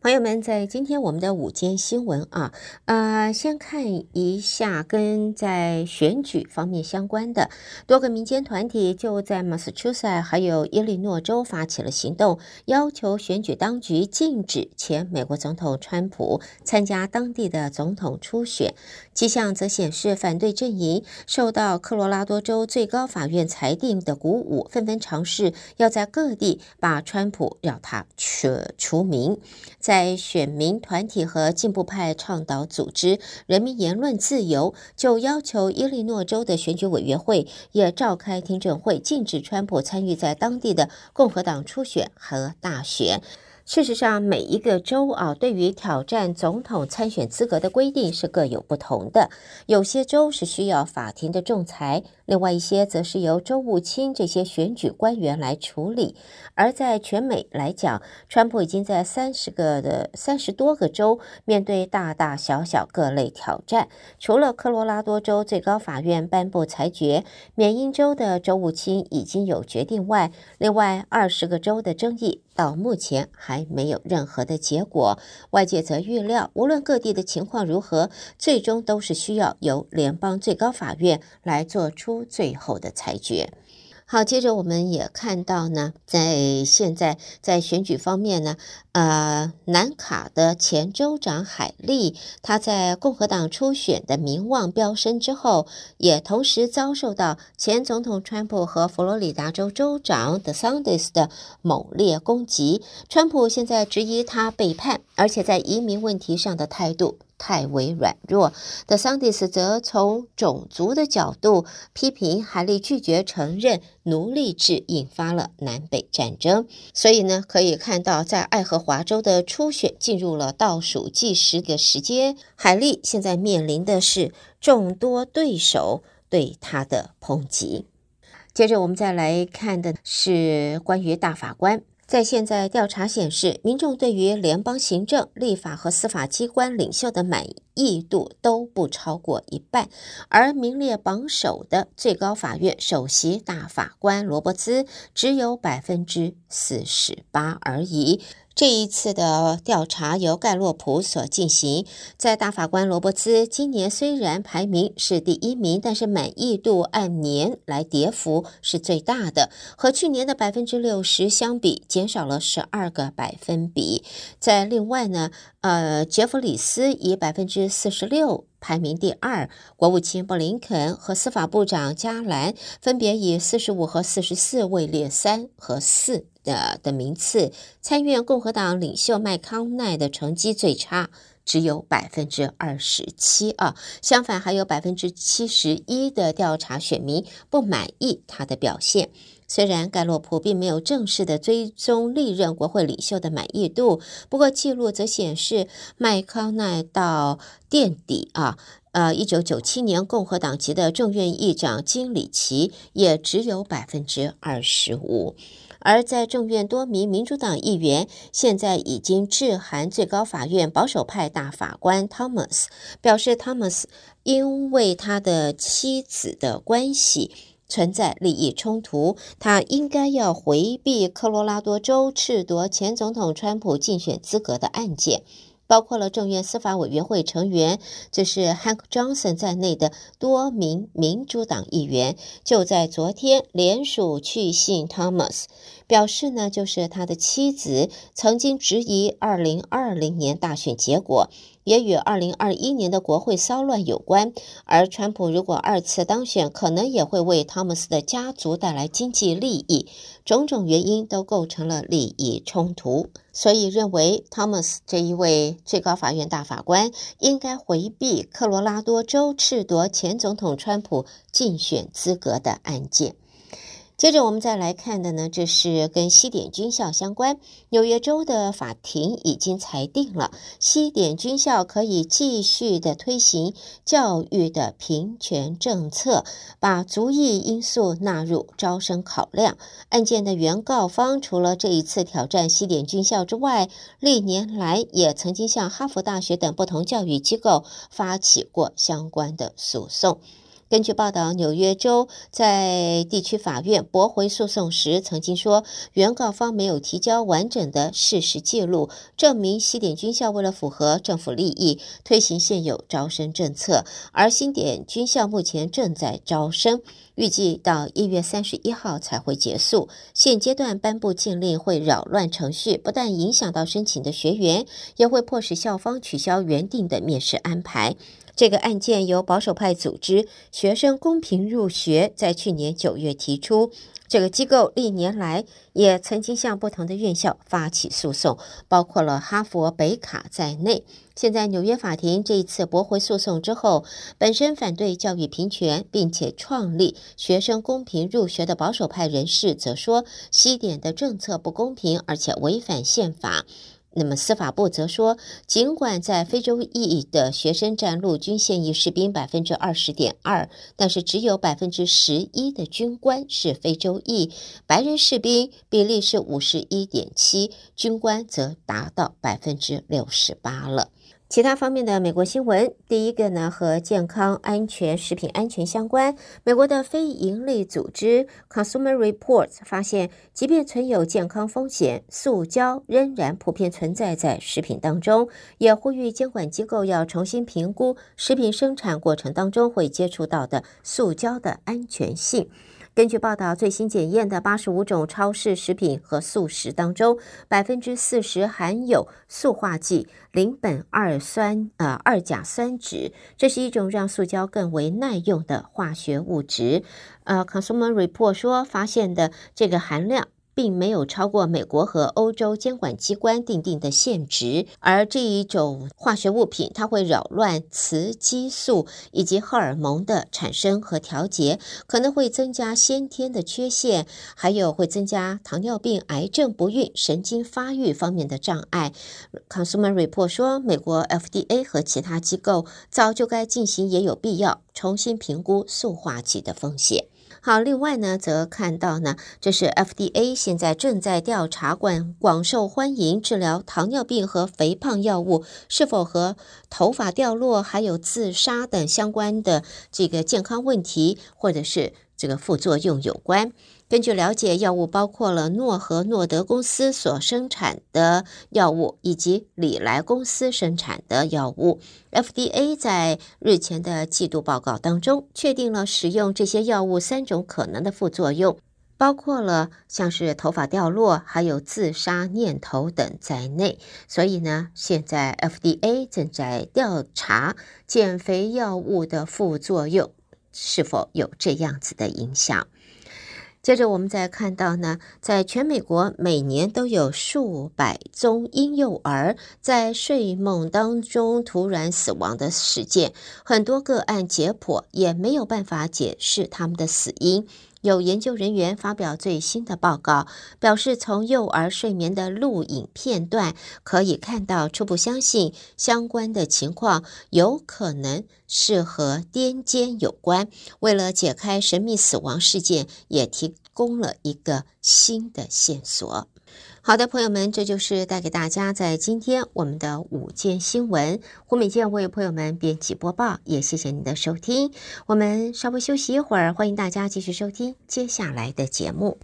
朋友们，在今天我们的午间新闻啊，呃，先看一下跟在选举方面相关的多个民间团体就在马斯出塞还有伊利诺州发起了行动，要求选举当局禁止前美国总统川普参加当地的总统初选。迹象则显示，反对阵营受到科罗拉多州最高法院裁定的鼓舞，纷纷尝试要在各地把川普要他撤除名。在选民团体和进步派倡导组织人民言论自由，就要求伊利诺州的选举委员会也召开听证会，禁止川普参与在当地的共和党初选和大选。事实上，每一个州啊，对于挑战总统参选资格的规定是各有不同的，有些州是需要法庭的仲裁。另外一些则是由州务卿这些选举官员来处理。而在全美来讲，川普已经在三十个的三十多个州面对大大小小各类挑战。除了科罗拉多州最高法院颁布裁决、缅因州的州务卿已经有决定外，另外二十个州的争议到目前还没有任何的结果。外界则预料，无论各地的情况如何，最终都是需要由联邦最高法院来做出。最后的裁决。好，接着我们也看到呢，在现在在选举方面呢，呃，南卡的前州长海利，他在共和党初选的名望飙升之后，也同时遭受到前总统川普和佛罗里达州州长 The Sondes 的猛烈攻击。川普现在质疑他背叛，而且在移民问题上的态度。太为软弱。The s u n d e r s 则从种族的角度批评海利拒绝承认奴隶制引发了南北战争。所以呢，可以看到在爱荷华州的初选进入了倒数计时的时间，海利现在面临的是众多对手对他的抨击。接着我们再来看的是关于大法官。在现在调查显示，民众对于联邦行政、立法和司法机关领袖的满意度都不超过一半，而名列榜首的最高法院首席大法官罗伯兹只有百分之四十八而已。这一次的调查由盖洛普所进行，在大法官罗伯兹今年虽然排名是第一名，但是满意度按年来跌幅是最大的，和去年的百分之六十相比，减少了十二个百分比。在另外呢，呃，杰弗里斯以百分之四十六。排名第二，国务卿布林肯和司法部长加兰分别以四十五和四十四位列三和四的的名次。参院共和党领袖麦康奈的成绩最差，只有百分之二十七啊。相反，还有百分之七十一的调查选民不满意他的表现。虽然盖洛普并没有正式的追踪历任国会领袖的满意度，不过记录则显示麦康奈到垫底啊，呃，一九九七年共和党籍的众院议长金里奇也只有百分之二十五。而在众院多名民主党议员现在已经致函最高法院保守派大法官 Thomas，表示 Thomas 因为他的妻子的关系。存在利益冲突，他应该要回避科罗拉多州褫夺前总统川普竞选资格的案件，包括了众院司法委员会成员，这是 Hank Johnson 在内的多名民主党议员，就在昨天联署去信 Thomas，表示呢，就是他的妻子曾经质疑2020年大选结果。也与2021年的国会骚乱有关，而川普如果二次当选，可能也会为汤姆斯的家族带来经济利益，种种原因都构成了利益冲突，所以认为汤姆斯这一位最高法院大法官应该回避科罗拉多州褫夺前总统川普竞选资格的案件。接着我们再来看的呢，这是跟西点军校相关。纽约州的法庭已经裁定了，西点军校可以继续的推行教育的平权政策，把族裔因素纳入招生考量。案件的原告方除了这一次挑战西点军校之外，历年来也曾经向哈佛大学等不同教育机构发起过相关的诉讼。根据报道，纽约州在地区法院驳回诉讼时曾经说，原告方没有提交完整的事实记录，证明西点军校为了符合政府利益推行现有招生政策，而新点军校目前正在招生，预计到一月三十一号才会结束。现阶段颁布禁令会扰乱程序，不但影响到申请的学员，也会迫使校方取消原定的面试安排。这个案件由保守派组织“学生公平入学”在去年九月提出。这个机构历年来也曾经向不同的院校发起诉讼，包括了哈佛、北卡在内。现在纽约法庭这一次驳回诉讼之后，本身反对教育平权并且创立“学生公平入学”的保守派人士则说，西点的政策不公平，而且违反宪法。那么，司法部则说，尽管在非洲裔的学生占陆军现役士兵百分之二十点二，但是只有百分之十一的军官是非洲裔，白人士兵比例是五十一点七，军官则达到百分之六十八了。其他方面的美国新闻，第一个呢，和健康、安全、食品安全相关。美国的非营利组织 Consumer Reports 发现，即便存有健康风险，塑胶仍然普遍存在在食品当中，也呼吁监管机构要重新评估食品生产过程当中会接触到的塑胶的安全性。根据报道，最新检验的八十五种超市食品和素食当中，百分之四十含有塑化剂邻苯二酸呃二甲酸酯，这是一种让塑胶更为耐用的化学物质。呃，Consumer Report 说发现的这个含量。并没有超过美国和欧洲监管机关定定的限值，而这一种化学物品，它会扰乱雌激素以及荷尔蒙的产生和调节，可能会增加先天的缺陷，还有会增加糖尿病、癌症、不孕、神经发育方面的障碍。Consumer Report 说，美国 FDA 和其他机构早就该进行，也有必要重新评估塑化剂的风险。好，另外呢，则看到呢，这是 FDA 现在正在调查广广受欢迎治疗糖尿病和肥胖药物是否和头发掉落、还有自杀等相关的这个健康问题或者是这个副作用有关。根据了解，药物包括了诺和诺德公司所生产的药物以及礼来公司生产的药物。FDA 在日前的季度报告当中，确定了使用这些药物三种可能的副作用，包括了像是头发掉落，还有自杀念头等在内。所以呢，现在 FDA 正在调查减肥药物的副作用是否有这样子的影响。接着，我们再看到呢，在全美国，每年都有数百宗婴幼儿在睡梦当中突然死亡的事件，很多个案解剖也没有办法解释他们的死因。有研究人员发表最新的报告，表示从幼儿睡眠的录影片段可以看到，初步相信相关的情况有可能是和癫痫有关。为了解开神秘死亡事件，也提供了一个新的线索。好的，朋友们，这就是带给大家在今天我们的午间新闻。胡美健为朋友们编辑播报，也谢谢您的收听。我们稍微休息一会儿，欢迎大家继续收听接下来的节目。